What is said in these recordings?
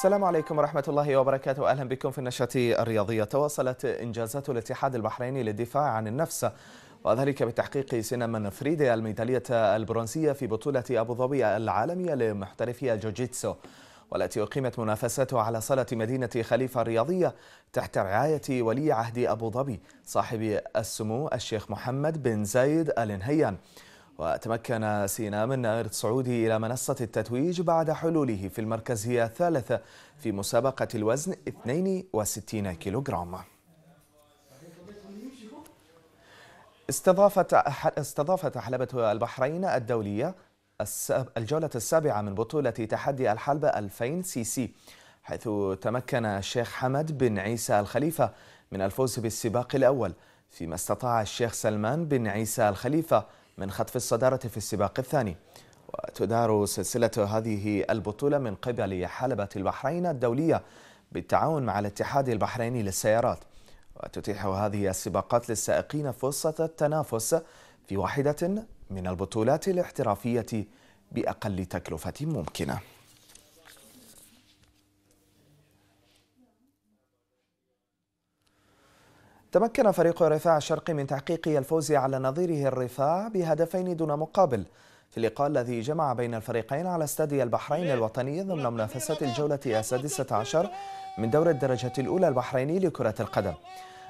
السلام عليكم ورحمة الله وبركاته أهلا بكم في النشرة الرياضية تواصلت إنجازات الاتحاد البحريني للدفاع عن النفس وذلك بتحقيق سينما فريدي الميدالية البرونزية في بطولة أبو ظبي العالمية لمحترفي الجوجيتسو والتي أقيمت منافساته على صالة مدينة خليفة الرياضية تحت رعاية ولي عهد أبو ظبي صاحب السمو الشيخ محمد بن زايد آل نهيان وتمكن سينا من الصعود إلى منصة التتويج بعد حلوله في المركزية الثالثة في مسابقة الوزن 62 كيلوغرام استضافت استضافت حلبة البحرين الدولية الجولة السابعة من بطولة تحدي الحلبة 2000 سي سي حيث تمكن الشيخ حمد بن عيسى الخليفة من الفوز بالسباق الأول فيما استطاع الشيخ سلمان بن عيسى الخليفة من خطف الصدارة في السباق الثاني وتدار سلسلة هذه البطولة من قبل حلبة البحرين الدولية بالتعاون مع الاتحاد البحريني للسيارات وتتيح هذه السباقات للسائقين فرصة التنافس في واحدة من البطولات الاحترافية بأقل تكلفة ممكنة تمكن فريق الرفاع الشرقي من تحقيق الفوز على نظيره الرفاع بهدفين دون مقابل في اللقاء الذي جمع بين الفريقين على استاد البحرين الوطني ضمن منافسة الجولة السادسة عشر من دور الدرجة الأولى البحريني لكرة القدم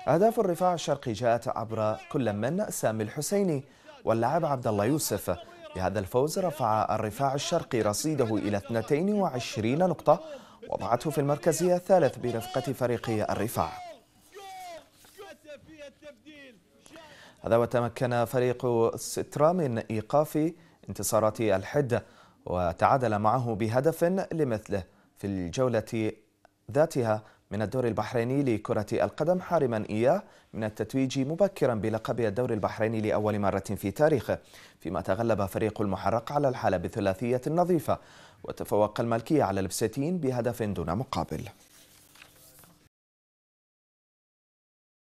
أهداف الرفاع الشرقي جاءت عبر كل من سامي الحسيني واللاعب عبد الله يوسف بهذا الفوز رفع الرفاع الشرقي رصيده إلى 22 نقطة وضعته في المركز الثالث برفقة فريق الرفاع هذا وتمكن فريق سترا من إيقاف انتصارات الحدة وتعادل معه بهدف لمثله في الجولة ذاتها من الدوري البحريني لكرة القدم حارما إياه من التتويج مبكرا بلقب الدوري البحريني لأول مرة في تاريخه فيما تغلب فريق المحرق على الحالة بثلاثية نظيفة وتفوق الملكية على البستين بهدف دون مقابل